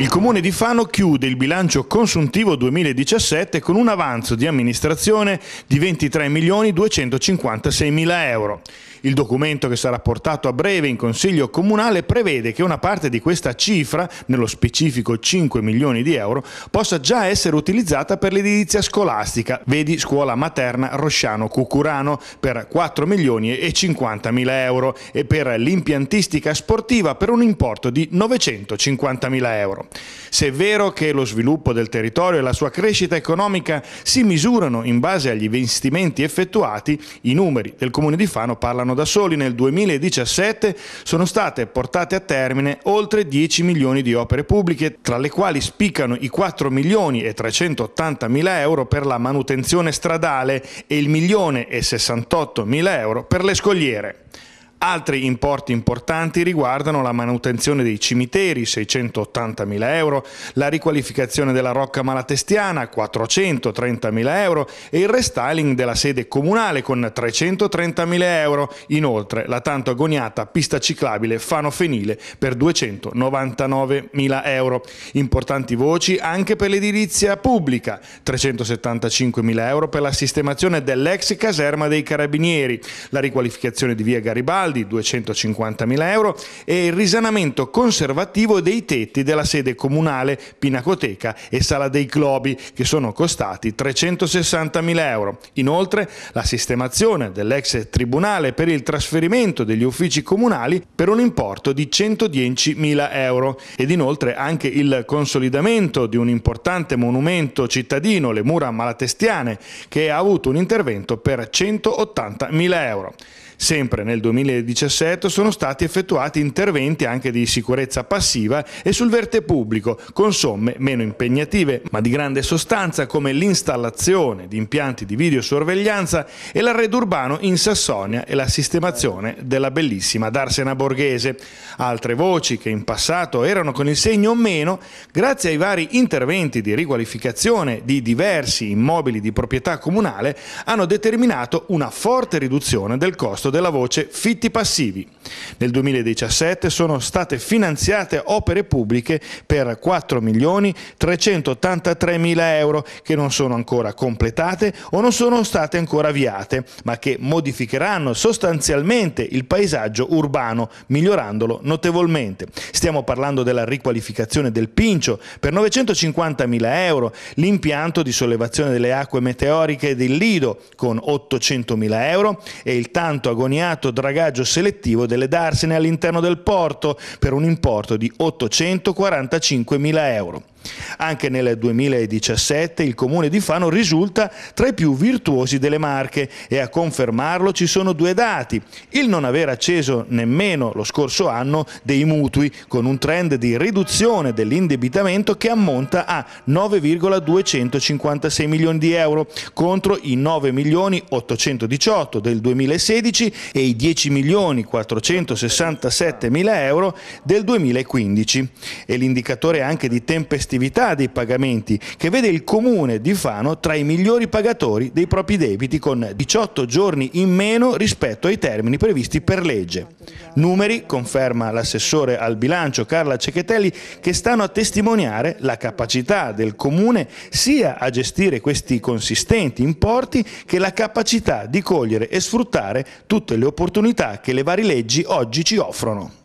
Il comune di Fano chiude il bilancio consuntivo 2017 con un avanzo di amministrazione di 23.256.000 euro. Il documento che sarà portato a breve in Consiglio Comunale prevede che una parte di questa cifra, nello specifico 5 milioni di euro, possa già essere utilizzata per l'edilizia scolastica, vedi scuola materna Rosciano-Cucurano, per 4 milioni e 50 mila euro e per l'impiantistica sportiva per un importo di 950 mila euro. Se è vero che lo sviluppo del territorio e la sua crescita economica si misurano in base agli investimenti effettuati, i numeri del Comune di Fano parlano da soli. Nel 2017 sono state portate a termine oltre 10 milioni di opere pubbliche, tra le quali spiccano i 4 milioni e 380 mila euro per la manutenzione stradale e il milione e 68 mila euro per le scogliere. Altri importi importanti riguardano la manutenzione dei cimiteri, 680.000 euro, la riqualificazione della Rocca Malatestiana, 430.000 euro e il restyling della sede comunale con 330.000 euro. Inoltre la tanto agoniata pista ciclabile Fano Fenile per 299.000 euro. Importanti voci anche per l'edilizia pubblica, 375.000 euro per la sistemazione dell'ex caserma dei Carabinieri, la riqualificazione di via Garibaldi, di 250.000 euro e il risanamento conservativo dei tetti della sede comunale Pinacoteca e Sala dei Globi, che sono costati 360.000 euro. Inoltre, la sistemazione dell'ex tribunale per il trasferimento degli uffici comunali per un importo di 110.000 euro ed inoltre anche il consolidamento di un importante monumento cittadino, le mura malatestiane, che ha avuto un intervento per 180.000 euro. Sempre nel 2010 2017 sono stati effettuati interventi anche di sicurezza passiva e sul verte pubblico, con somme meno impegnative, ma di grande sostanza come l'installazione di impianti di videosorveglianza e l'arredo urbano in Sassonia e la sistemazione della bellissima Darsena Borghese. Altre voci che in passato erano con il segno meno, grazie ai vari interventi di riqualificazione di diversi immobili di proprietà comunale, hanno determinato una forte riduzione del costo della voce fitti passivi. Nel 2017 sono state finanziate opere pubbliche per 4 milioni 383 mila euro che non sono ancora completate o non sono state ancora avviate, ma che modificheranno sostanzialmente il paesaggio urbano, migliorandolo notevolmente. Stiamo parlando della riqualificazione del Pincio per 950 mila euro, l'impianto di sollevazione delle acque meteoriche del Lido con 800 mila euro e il tanto agoniato dragaggio monitoraggio selettivo delle darsene all'interno del porto per un importo di 845 mila euro. Anche nel 2017 il comune di Fano risulta tra i più virtuosi delle Marche e a confermarlo ci sono due dati. Il non aver acceso nemmeno lo scorso anno dei mutui con un trend di riduzione dell'indebitamento che ammonta a 9,256 milioni di euro contro i 9 milioni 818 del 2016 e i 10 milioni 467 mila euro del 2015. E l'indicatore anche di tempestività tempestività dei pagamenti che vede il comune di Fano tra i migliori pagatori dei propri debiti con 18 giorni in meno rispetto ai termini previsti per legge. Numeri, conferma l'assessore al bilancio Carla Cecchetelli, che stanno a testimoniare la capacità del comune sia a gestire questi consistenti importi che la capacità di cogliere e sfruttare tutte le opportunità che le varie leggi oggi ci offrono.